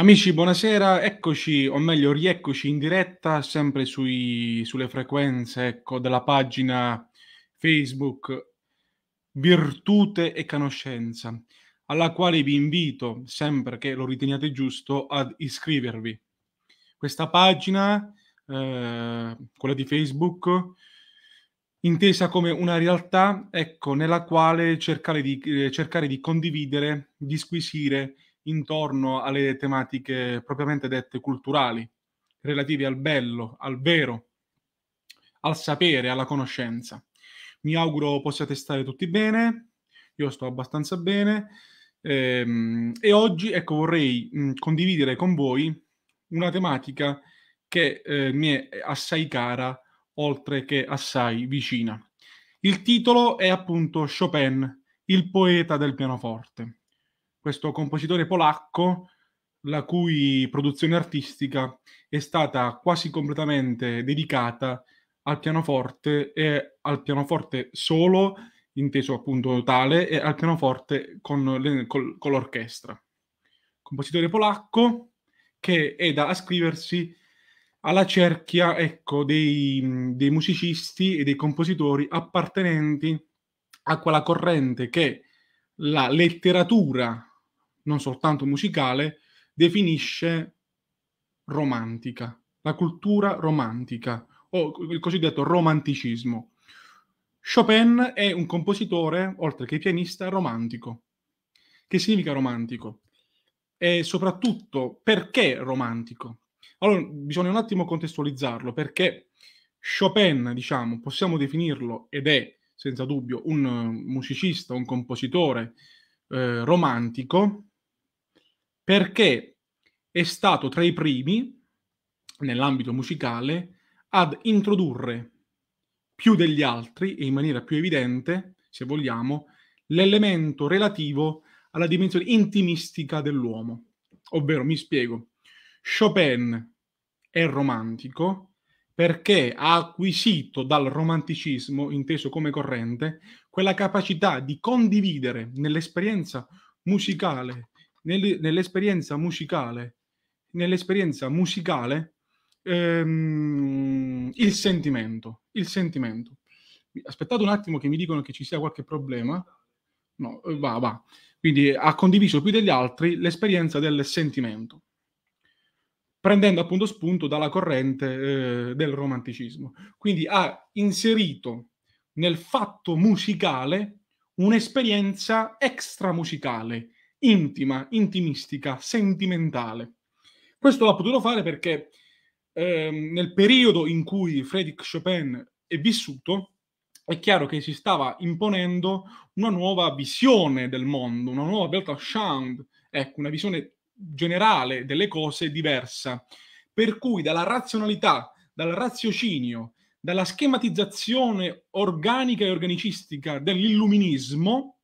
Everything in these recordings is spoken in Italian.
Amici, buonasera, eccoci, o meglio, rieccoci in diretta, sempre sui, sulle frequenze ecco, della pagina Facebook Virtute e Conoscenza, alla quale vi invito, sempre che lo riteniate giusto, ad iscrivervi. Questa pagina, eh, quella di Facebook, intesa come una realtà ecco, nella quale cercare di, eh, cercare di condividere, disquisire, intorno alle tematiche propriamente dette culturali, relative al bello, al vero, al sapere, alla conoscenza. Mi auguro possiate stare tutti bene, io sto abbastanza bene ehm, e oggi ecco, vorrei mh, condividere con voi una tematica che eh, mi è assai cara, oltre che assai vicina. Il titolo è appunto Chopin, il poeta del pianoforte questo compositore polacco la cui produzione artistica è stata quasi completamente dedicata al pianoforte e al pianoforte solo, inteso appunto tale, e al pianoforte con, le, col, con l'orchestra. Compositore polacco che è da ascriversi alla cerchia ecco, dei, dei musicisti e dei compositori appartenenti a quella corrente che la letteratura non soltanto musicale, definisce romantica, la cultura romantica o il cosiddetto romanticismo. Chopin è un compositore, oltre che pianista, romantico. Che significa romantico? E soprattutto perché romantico? Allora, bisogna un attimo contestualizzarlo perché Chopin, diciamo, possiamo definirlo ed è senza dubbio un musicista, un compositore eh, romantico, perché è stato tra i primi nell'ambito musicale ad introdurre più degli altri e in maniera più evidente, se vogliamo, l'elemento relativo alla dimensione intimistica dell'uomo. Ovvero, mi spiego, Chopin è romantico perché ha acquisito dal romanticismo, inteso come corrente, quella capacità di condividere nell'esperienza musicale nell'esperienza musicale, nell'esperienza musicale ehm, il sentimento, il sentimento. Aspettate un attimo che mi dicono che ci sia qualche problema. No, eh, va, va. Quindi ha condiviso più degli altri l'esperienza del sentimento, prendendo appunto spunto dalla corrente eh, del romanticismo. Quindi ha inserito nel fatto musicale un'esperienza extra musicale, intima, intimistica, sentimentale. Questo l'ha potuto fare perché ehm, nel periodo in cui Frédéric Chopin è vissuto, è chiaro che si stava imponendo una nuova visione del mondo, una nuova Weltanschauung, ecco, una visione generale delle cose diversa, per cui dalla razionalità, dal raziocinio, dalla schematizzazione organica e organicistica dell'illuminismo,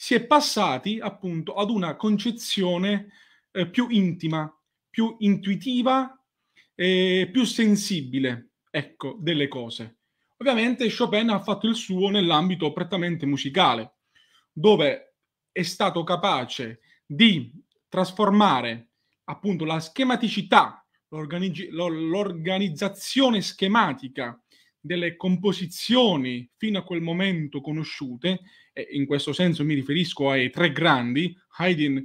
si è passati appunto ad una concezione eh, più intima, più intuitiva e più sensibile, ecco, delle cose. Ovviamente Chopin ha fatto il suo nell'ambito prettamente musicale, dove è stato capace di trasformare appunto la schematicità, l'organizzazione schematica delle composizioni fino a quel momento conosciute, e in questo senso mi riferisco ai tre grandi, Haydn,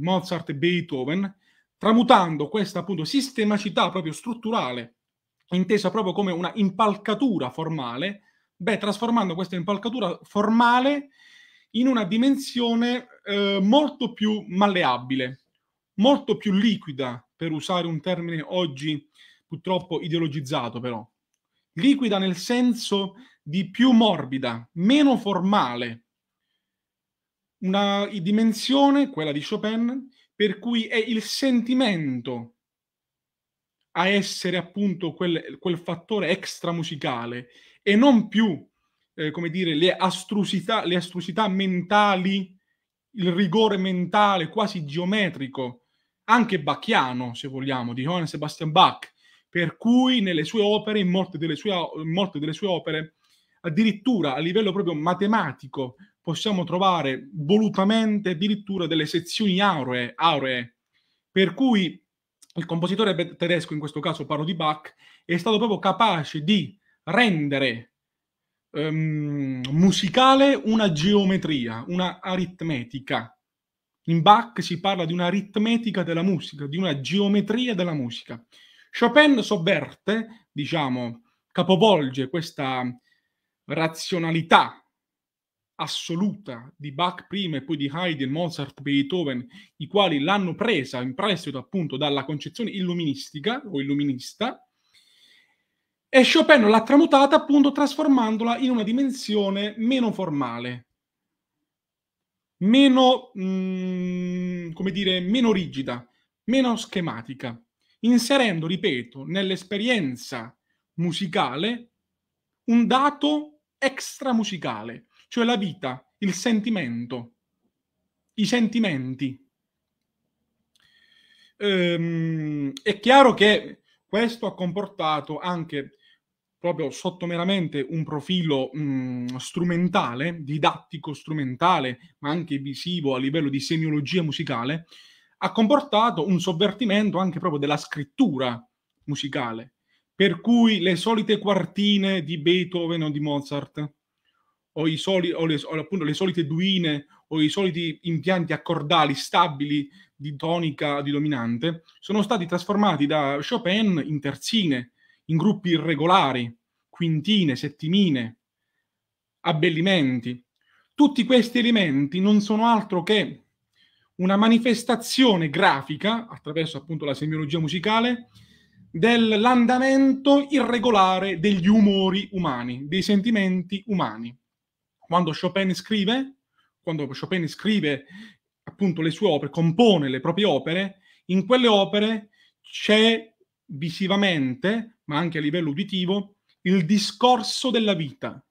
Mozart e Beethoven, tramutando questa appunto sistematicità proprio strutturale, intesa proprio come una impalcatura formale, beh, trasformando questa impalcatura formale in una dimensione eh, molto più malleabile, molto più liquida, per usare un termine oggi purtroppo ideologizzato però, liquida nel senso di più morbida, meno formale. Una dimensione, quella di Chopin, per cui è il sentimento a essere appunto quel, quel fattore extramusicale e non più, eh, come dire, le astrusità, le astrusità mentali, il rigore mentale quasi geometrico, anche bacchiano, se vogliamo, di Johann Sebastian Bach, per cui nelle sue opere, in molte delle sue, molte delle sue opere, addirittura a livello proprio matematico, possiamo trovare volutamente addirittura delle sezioni auree, auree per cui il compositore tedesco, in questo caso parlo di Bach, è stato proprio capace di rendere um, musicale una geometria, una aritmetica. In Bach si parla di un'aritmetica della musica, di una geometria della musica. Chopin sovverte, diciamo, capovolge questa razionalità assoluta di Bach prima e poi di Haydn, Mozart, Beethoven, i quali l'hanno presa in prestito appunto dalla concezione illuministica o illuminista, e Chopin l'ha tramutata appunto trasformandola in una dimensione meno formale, meno, mh, mm, come dire, meno rigida, meno schematica inserendo, ripeto, nell'esperienza musicale un dato extra musicale, cioè la vita, il sentimento, i sentimenti. Ehm, è chiaro che questo ha comportato anche proprio sotto meramente un profilo mh, mm, strumentale, didattico strumentale, ma anche visivo a livello di semiologia musicale, ha comportato un sovvertimento anche proprio della scrittura musicale, per cui le solite quartine di Beethoven o di Mozart, o, soli, o, le, o appunto le solite duine o i soliti impianti accordali stabili di tonica di dominante, sono stati trasformati da Chopin in terzine, in gruppi irregolari, quintine, settimine, abbellimenti. Tutti questi elementi non sono altro che una manifestazione grafica, attraverso appunto la semiologia musicale, dell'andamento irregolare degli umori umani, dei sentimenti umani. Quando Chopin scrive, quando Chopin scrive appunto le sue opere, compone le proprie opere, in quelle opere c'è visivamente, ma anche a livello uditivo, il discorso della vita,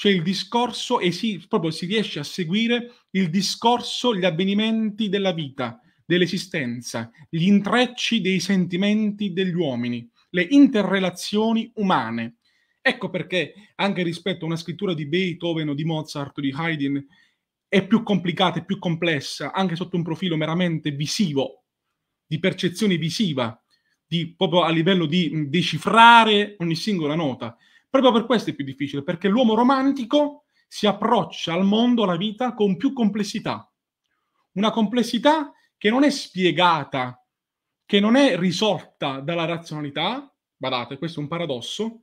cioè il discorso e si, proprio si riesce a seguire il discorso, gli avvenimenti della vita, dell'esistenza, gli intrecci dei sentimenti degli uomini, le interrelazioni umane. Ecco perché anche rispetto a una scrittura di Beethoven o di Mozart o di Haydn è più complicata e più complessa, anche sotto un profilo meramente visivo, di percezione visiva, di, proprio a livello di decifrare ogni singola nota. Proprio per questo è più difficile, perché l'uomo romantico si approccia al mondo, alla vita, con più complessità. Una complessità che non è spiegata, che non è risolta dalla razionalità, badate, questo è un paradosso,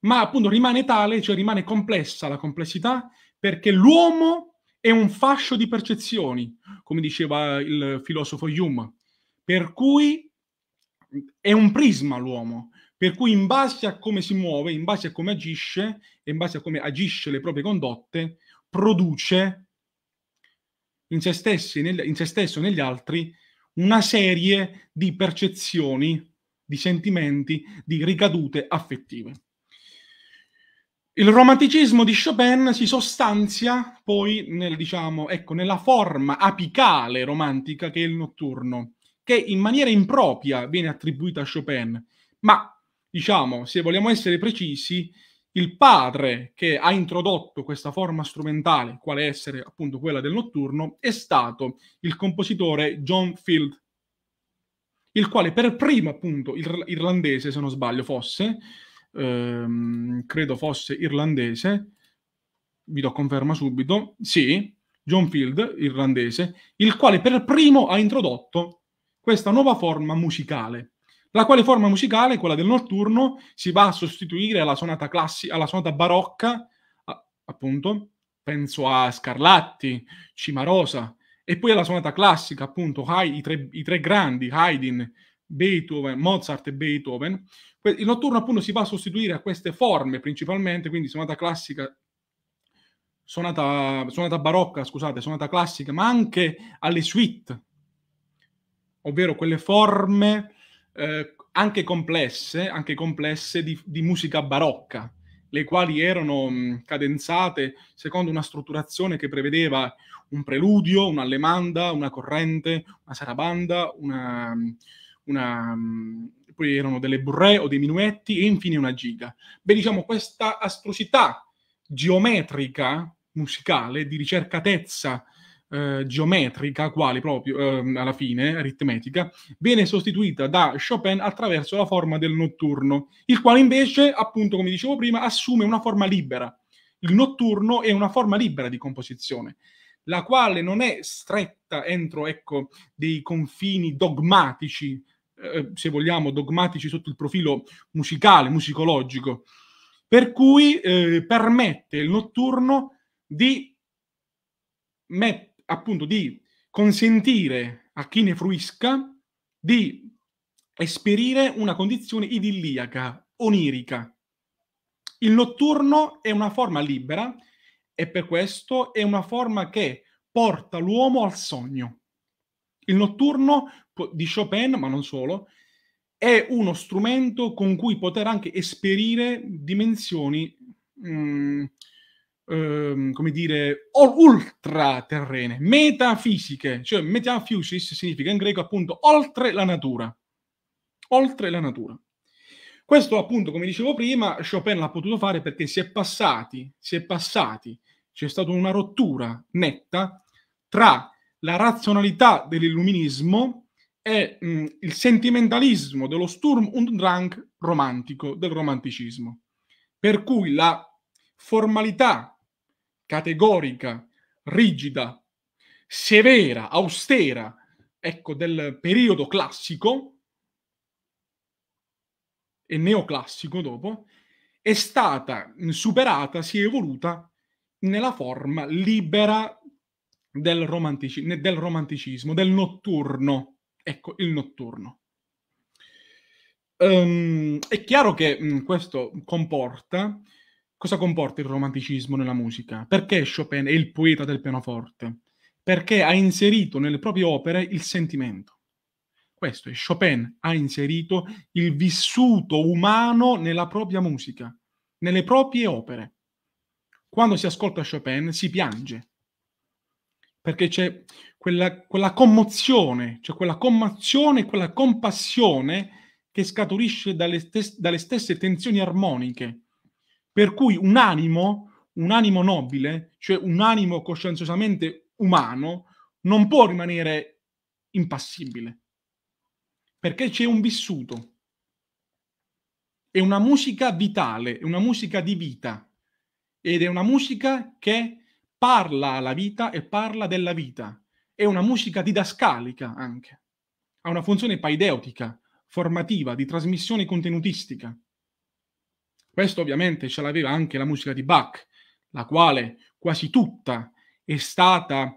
ma appunto rimane tale, cioè rimane complessa la complessità, perché l'uomo è un fascio di percezioni, come diceva il filosofo Hume, per cui è un prisma l'uomo, per cui in base a come si muove, in base a come agisce e in base a come agisce le proprie condotte, produce in se, stessi, nel, in se stesso e negli altri una serie di percezioni, di sentimenti, di ricadute affettive. Il romanticismo di Chopin si sostanzia poi nel, diciamo, ecco, nella forma apicale romantica che è il notturno, che in maniera impropria viene attribuita a Chopin, ma diciamo, se vogliamo essere precisi, il padre che ha introdotto questa forma strumentale, quale essere appunto quella del notturno, è stato il compositore John Field, il quale per primo appunto ir- irlandese, se non sbaglio fosse, ehm, credo fosse irlandese, vi do conferma subito, sì, John Field, irlandese, il quale per primo ha introdotto questa nuova forma musicale la quale forma musicale, quella del notturno, si va a sostituire alla sonata, classica, alla sonata barocca, a- appunto, penso a Scarlatti, Cimarosa, e poi alla sonata classica, appunto, Hai- i, tre, i tre grandi, Haydn, Beethoven, Mozart e Beethoven. Il notturno appunto si va a sostituire a queste forme principalmente, quindi sonata classica, sonata, sonata barocca, scusate, sonata classica, ma anche alle suite, ovvero quelle forme eh, anche complesse, anche complesse di, di, musica barocca, le quali erano mh, mm, cadenzate secondo una strutturazione che prevedeva un preludio, un'allemanda, una corrente, una sarabanda, una, mm, una, mm, poi erano delle burré o dei minuetti e infine una giga. Beh, diciamo, questa astrosità geometrica musicale, di ricercatezza eh, geometrica, quale proprio eh, alla fine, aritmetica, viene sostituita da Chopin attraverso la forma del notturno, il quale invece, appunto come dicevo prima, assume una forma libera. Il notturno è una forma libera di composizione, la quale non è stretta entro ecco, dei confini dogmatici, eh, se vogliamo, dogmatici sotto il profilo musicale, musicologico, per cui eh, permette il notturno di mettere appunto di consentire a chi ne fruisca di esperire una condizione idilliaca, onirica. Il notturno è una forma libera e per questo è una forma che porta l'uomo al sogno. Il notturno di Chopin, ma non solo, è uno strumento con cui poter anche esperire dimensioni mh, mm, ehm, come dire, ultraterrene, metafisiche, cioè metaphysis significa in greco appunto oltre la natura, oltre la natura. Questo appunto, come dicevo prima, Chopin l'ha potuto fare perché si è passati, si è passati, c'è stata una rottura netta tra la razionalità dell'illuminismo e mh, mm, il sentimentalismo dello Sturm und Drang romantico, del romanticismo. Per cui la formalità categorica, rigida, severa, austera, ecco, del periodo classico e neoclassico dopo, è stata superata, si è evoluta nella forma libera del, romantici- del romanticismo, del notturno. Ecco, il notturno. Um, è chiaro che mh, questo comporta Cosa comporta il romanticismo nella musica? Perché Chopin è il poeta del pianoforte? Perché ha inserito nelle proprie opere il sentimento. Questo è Chopin, ha inserito il vissuto umano nella propria musica, nelle proprie opere. Quando si ascolta Chopin si piange, perché c'è quella, quella commozione, c'è quella commozione, quella compassione che scaturisce dalle, stes- dalle stesse tensioni armoniche per cui un animo, un animo nobile, cioè un animo coscienziosamente umano, non può rimanere impassibile, perché c'è un vissuto. È una musica vitale, è una musica di vita ed è una musica che parla alla vita e parla della vita. È una musica didascalica anche, ha una funzione paideutica, formativa, di trasmissione contenutistica. Questo ovviamente ce l'aveva anche la musica di Bach, la quale quasi tutta è stata,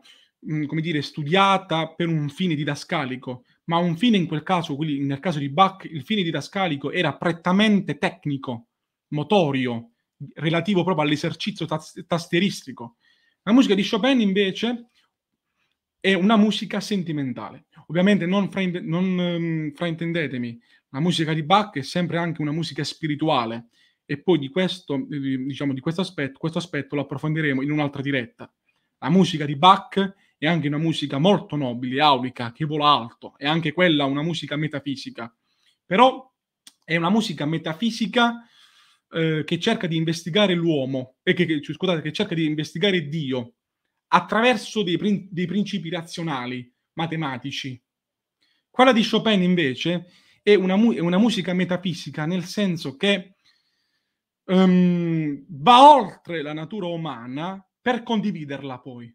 mm, come dire, studiata per un fine didascalico, ma un fine in quel caso, quindi nel caso di Bach, il fine didascalico era prettamente tecnico, motorio, relativo proprio all'esercizio tasteristico. La musica di Chopin invece è una musica sentimentale. Ovviamente non, frain- non um, fraintendetemi, la musica di Bach è sempre anche una musica spirituale, e poi di questo, diciamo, di questo aspetto, questo aspetto lo approfondiremo in un'altra diretta. La musica di Bach è anche una musica molto nobile, aulica, che vola alto, è anche quella una musica metafisica, però è una musica metafisica eh, che cerca di investigare l'uomo, e eh, che, cioè, scusate, che cerca di investigare Dio attraverso dei, prin- dei principi razionali, matematici. Quella di Chopin invece è una, mu- è una musica metafisica nel senso che um, va oltre la natura umana per condividerla poi.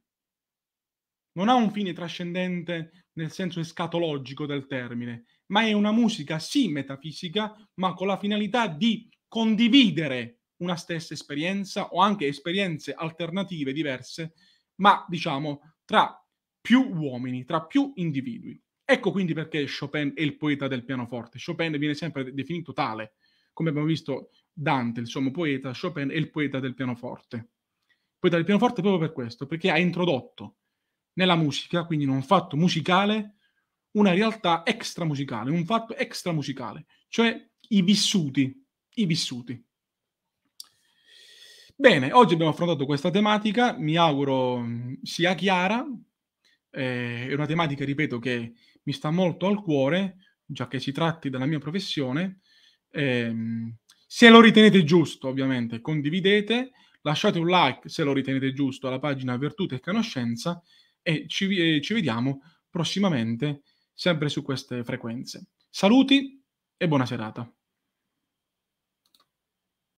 Non ha un fine trascendente nel senso escatologico del termine, ma è una musica sì metafisica, ma con la finalità di condividere una stessa esperienza o anche esperienze alternative diverse, ma diciamo tra più uomini, tra più individui. Ecco quindi perché Chopin è il poeta del pianoforte. Chopin viene sempre definito tale, come abbiamo visto Dante, il sommo poeta, Chopin è il poeta del pianoforte. Il poeta del pianoforte proprio per questo, perché ha introdotto nella musica, quindi in un fatto musicale, una realtà extramusicale, un fatto extramusicale, cioè i vissuti, i vissuti. Bene, oggi abbiamo affrontato questa tematica, mi auguro mm, sia chiara, eh, è una tematica, ripeto, che mi sta molto al cuore, già che si tratti della mia professione, Eh, se lo ritenete giusto, ovviamente, condividete, lasciate un like se lo ritenete giusto alla pagina Vertute e Conoscenza e ci, eh, ci vediamo prossimamente sempre su queste frequenze. Saluti e buona serata.